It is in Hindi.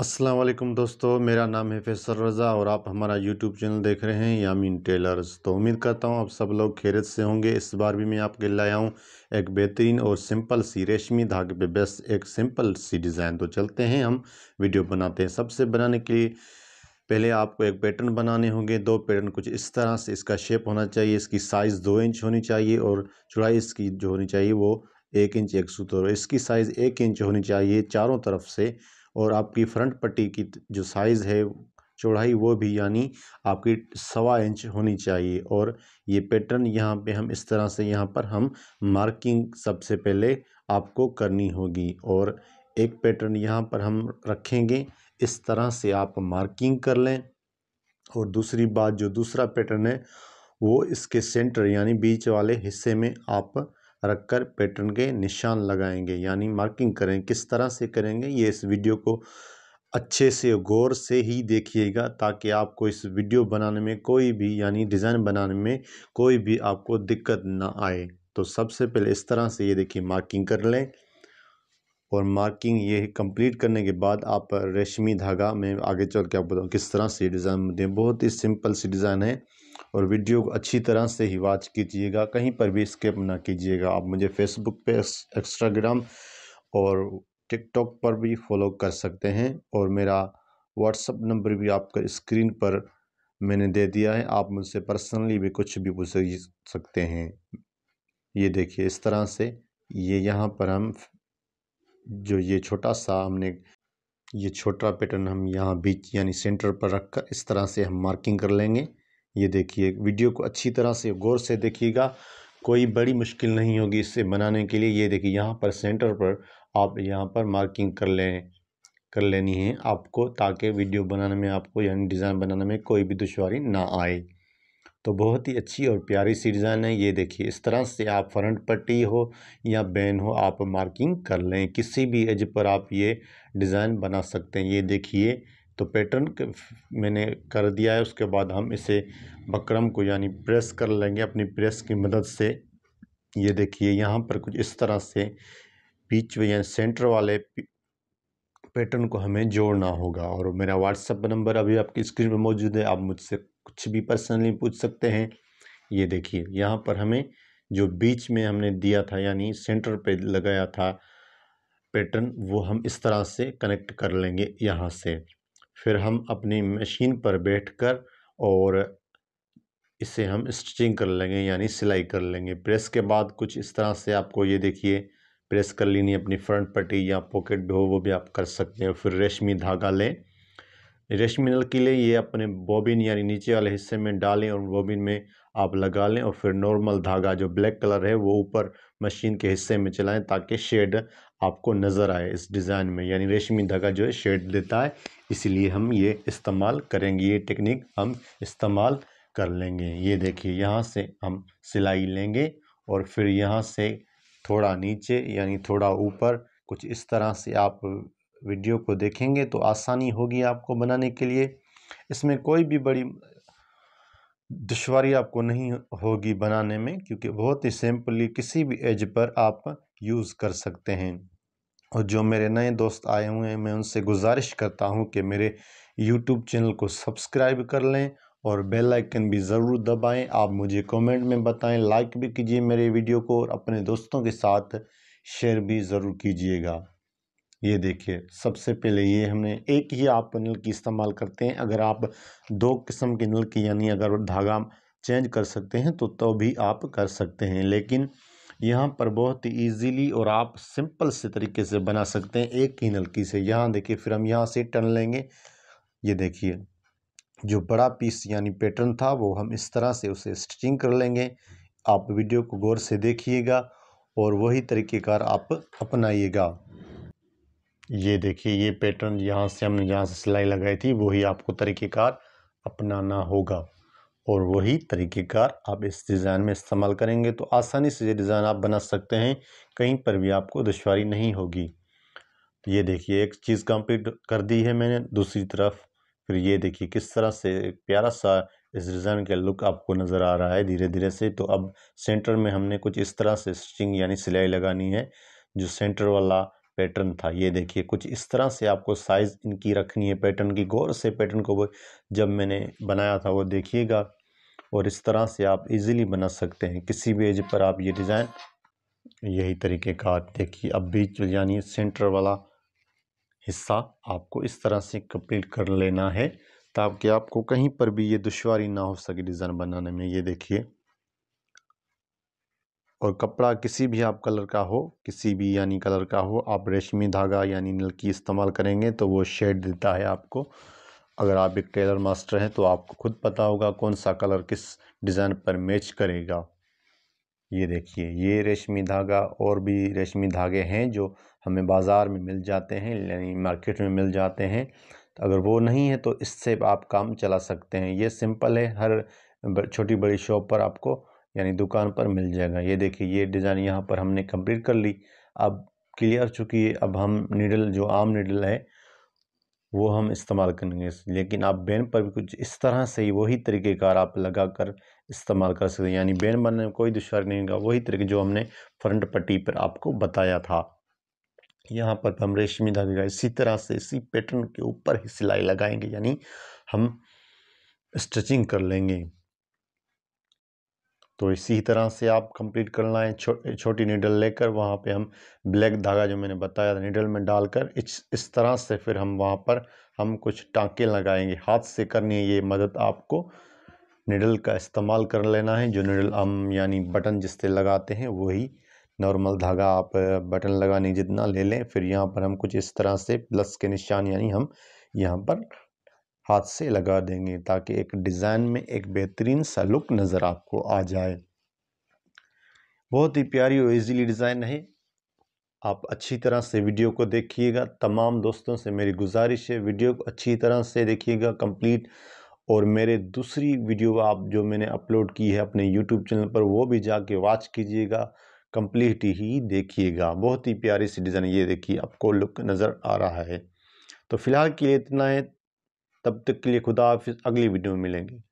अस्सलाम वालेकुम दोस्तों मेरा नाम है फैसल रज़ा और आप हमारा यूट्यूब चैनल देख रहे हैं यामीन टेलर्स तो उम्मीद करता हूँ आप सब लोग खैरत से होंगे इस बार भी मैं आपके लाया हूँ एक बेहतरीन और सिंपल सी रेशमी धागे पे बेस्ट एक सिंपल सी डिज़ाइन तो चलते हैं हम वीडियो बनाते हैं सबसे बनाने के लिए पहले आपको एक पैटर्न बनाने होंगे दो पैटर्न कुछ इस तरह से इसका शेप होना चाहिए इसकी साइज़ दो इंच होनी चाहिए और चौड़ाई इसकी जो होनी चाहिए वो एक इंच एक सूत्र इसकी साइज़ एक इंच होनी चाहिए चारों तरफ से और आपकी फ्रंट पट्टी की जो साइज़ है चौड़ाई वो भी यानी आपकी सवा इंच होनी चाहिए और ये पैटर्न यहाँ पे हम इस तरह से यहाँ पर हम मार्किंग सबसे पहले आपको करनी होगी और एक पैटर्न यहाँ पर हम रखेंगे इस तरह से आप मार्किंग कर लें और दूसरी बात जो दूसरा पैटर्न है वो इसके सेंटर यानी बीच वाले हिस्से में आप रख कर पैटर्न के निशान लगाएंगे यानी मार्किंग करें किस तरह से करेंगे ये इस वीडियो को अच्छे से गौर से ही देखिएगा ताकि आपको इस वीडियो बनाने में कोई भी यानी डिज़ाइन बनाने में कोई भी आपको दिक्कत ना आए तो सबसे पहले इस तरह से ये देखिए मार्किंग कर लें और मार्किंग ये कंप्लीट करने के बाद आप रेशमी धागा में आगे चल के आप बताऊँ किस तरह से डिज़ाइन दें बहुत ही सिंपल सी डिज़ाइन है और वीडियो को अच्छी तरह से ही वॉच कीजिएगा कहीं पर भी स्किप ना कीजिएगा आप मुझे फेसबुक पे इंस्टाग्राम और टिकटॉक पर भी फॉलो कर सकते हैं और मेरा व्हाट्सअप नंबर भी आपका स्क्रीन पर मैंने दे दिया है आप मुझसे पर्सनली भी कुछ भी पूछ सकते हैं ये देखिए इस तरह से ये यहाँ पर हम जो ये छोटा सा हमने ये छोटा पैटर्न हम यहाँ बीच यानी सेंटर पर रखकर इस तरह से हम मार्किंग कर लेंगे ये देखिए वीडियो को अच्छी तरह से गौर से देखिएगा कोई बड़ी मुश्किल नहीं होगी इससे बनाने के लिए ये देखिए यहाँ पर सेंटर पर आप यहाँ पर मार्किंग कर लें कर लेनी है आपको ताकि वीडियो बनाने में आपको यानी डिज़ाइन बनाने में कोई भी दुशारी ना आए तो बहुत ही अच्छी और प्यारी सी डिज़ाइन है ये देखिए इस तरह से आप फ्रंट पट्टी हो या बैन हो आप मार्किंग कर लें किसी भी एज पर आप ये डिज़ाइन बना सकते हैं ये देखिए तो पैटर्न मैंने कर दिया है उसके बाद हम इसे बकरम को यानी प्रेस कर लेंगे अपनी प्रेस की मदद से ये देखिए यहाँ पर कुछ इस तरह से बीच में यानी सेंटर वाले पैटर्न को हमें जोड़ना होगा और मेरा व्हाट्सअप नंबर अभी आपकी स्क्रीन पर मौजूद है आप मुझसे कुछ भी पर्सनली पूछ सकते हैं ये देखिए यहाँ पर हमें जो बीच में हमने दिया था यानी सेंटर पे लगाया था पैटर्न वो हम इस तरह से कनेक्ट कर लेंगे यहाँ से फिर हम अपनी मशीन पर बैठकर और इसे हम स्टिचिंग कर लेंगे यानी सिलाई कर लेंगे प्रेस के बाद कुछ इस तरह से आपको ये देखिए प्रेस कर लेनी अपनी फ्रंट पट्टी या पॉकेट भी हो वो भी आप कर सकते हैं फिर रेशमी धागा लें रेशमी नल के लिए ये अपने बॉबिन यानी नीचे वाले हिस्से में डालें और बॉबिन में आप लगा लें और फिर नॉर्मल धागा जो ब्लैक कलर है वो ऊपर मशीन के हिस्से में चलाएं ताकि शेड आपको नज़र आए इस डिज़ाइन में यानी रेशमी धागा जो है शेड देता है इसीलिए हम ये इस्तेमाल करेंगे ये टेक्निक हम इस्तेमाल कर लेंगे ये देखिए यहाँ से हम सिलाई लेंगे और फिर यहाँ से थोड़ा नीचे यानी थोड़ा ऊपर कुछ इस तरह से आप वीडियो को देखेंगे तो आसानी होगी आपको बनाने के लिए इसमें कोई भी बड़ी दुशारी आपको नहीं होगी बनाने में क्योंकि बहुत ही सिंपली किसी भी एज पर आप यूज़ कर सकते हैं और जो मेरे नए दोस्त आए हुए हैं मैं उनसे गुजारिश करता हूं कि मेरे यूट्यूब चैनल को सब्सक्राइब कर लें और बेल आइकन भी ज़रूर दबाएं आप मुझे कमेंट में बताएं लाइक भी कीजिए मेरे वीडियो को और अपने दोस्तों के साथ शेयर भी ज़रूर कीजिएगा ये देखिए सबसे पहले ये हमने एक ही आप नल की इस्तेमाल करते हैं अगर आप दो किस्म के नल की यानी अगर धागा चेंज कर सकते हैं तो तो भी आप कर सकते हैं लेकिन यहाँ पर बहुत ईजीली और आप सिंपल से तरीके से बना सकते हैं एक ही नलकी से यहाँ देखिए फिर हम यहाँ से टन लेंगे ये देखिए जो बड़ा पीस यानी पैटर्न था वो हम इस तरह से उसे स्टिचिंग कर लेंगे आप वीडियो को गौर से देखिएगा और वही तरीक़ेकार आप अपनाइएगा ये देखिए ये पैटर्न यहाँ से हमने जहाँ से सिलाई लगाई थी वही आपको तरीक़ेकार अपनाना होगा और वही तरीक़ेकार आप इस डिज़ाइन में इस्तेमाल करेंगे तो आसानी से ये डिज़ाइन आप बना सकते हैं कहीं पर भी आपको दुशारी नहीं होगी तो ये देखिए एक चीज़ कंप्लीट कर दी है मैंने दूसरी तरफ फिर ये देखिए किस तरह से एक प्यारा सा इस डिज़ाइन का लुक आपको नज़र आ रहा है धीरे धीरे से तो अब सेंटर में हमने कुछ इस तरह से स्टिचिंग यानी सिलाई लगानी है जो सेंटर वाला पैटर्न था ये देखिए कुछ इस तरह से आपको साइज़ इनकी रखनी है पैटर्न की गौर से पैटर्न को जब मैंने बनाया था वो देखिएगा और इस तरह से आप इजीली बना सकते हैं किसी भी एज पर आप ये डिज़ाइन यही तरीके का देखिए अब बीच यानी सेंटर वाला हिस्सा आपको इस तरह से कंप्लीट कर लेना है ताकि आपको कहीं पर भी ये दुशारी ना हो सके डिज़ाइन बनाने में ये देखिए और कपड़ा किसी भी आप कलर का हो किसी भी यानी कलर का हो आप रेशमी धागा यानी नलकी इस्तेमाल करेंगे तो वो शेड देता है आपको अगर आप एक टेलर मास्टर हैं तो आपको खुद पता होगा कौन सा कलर किस डिज़ाइन पर मैच करेगा ये देखिए ये रेशमी धागा और भी रेशमी धागे हैं जो हमें बाज़ार में मिल जाते हैं यानी मार्केट में मिल जाते हैं तो अगर वो नहीं है तो इससे आप काम चला सकते हैं ये सिंपल है हर छोटी बड़ी शॉप पर आपको यानी दुकान पर मिल जाएगा ये देखिए ये डिज़ाइन यहाँ पर हमने कंप्लीट कर ली अब क्लियर चुकी है अब हम नीडल जो आम नीडल है वो हम इस्तेमाल करेंगे लेकिन आप बैन पर भी कुछ इस तरह से ही वही तरीक़ेकार आप लगा कर इस्तेमाल कर सकते हैं यानी बैन बनने में कोई दुश्वार नहीं होगा वही तरीके जो हमने फ्रंट पट्टी पर आपको बताया था यहाँ पर हम रेशमी धागे का इसी तरह से इसी पैटर्न के ऊपर ही सिलाई लगाएंगे यानी हम स्टिचिंग कर लेंगे तो इसी तरह से आप कंप्लीट करना है छो, छोटी नीडल लेकर वहाँ पे हम ब्लैक धागा जो मैंने बताया था नीडल में डालकर इस इस तरह से फिर हम वहाँ पर हम कुछ टाँके लगाएंगे हाथ से करनी है ये मदद आपको निडल का इस्तेमाल कर लेना है जो निडल हम यानी बटन जिससे लगाते हैं वही नॉर्मल धागा आप बटन लगाने जितना ले लें फिर यहाँ पर हम कुछ इस तरह से प्लस के निशान यानी हम यहाँ पर हाथ से लगा देंगे ताकि एक डिज़ाइन में एक बेहतरीन सा लुक नज़र आपको आ जाए बहुत ही प्यारी और इजीली डिज़ाइन है आप अच्छी तरह से वीडियो को देखिएगा तमाम दोस्तों से मेरी गुजारिश है वीडियो को अच्छी तरह से देखिएगा कंप्लीट और मेरे दूसरी वीडियो आप जो मैंने अपलोड की है अपने यूट्यूब चैनल पर वो भी जाके वॉच कीजिएगा कंप्लीट ही देखिएगा बहुत ही प्यारी सी डिज़ाइन ये देखिए आपको लुक नज़र आ रहा है तो फ़िलहाल के लिए इतना है तब तक के लिए खुदा हाफिज़ अगली वीडियो में मिलेंगे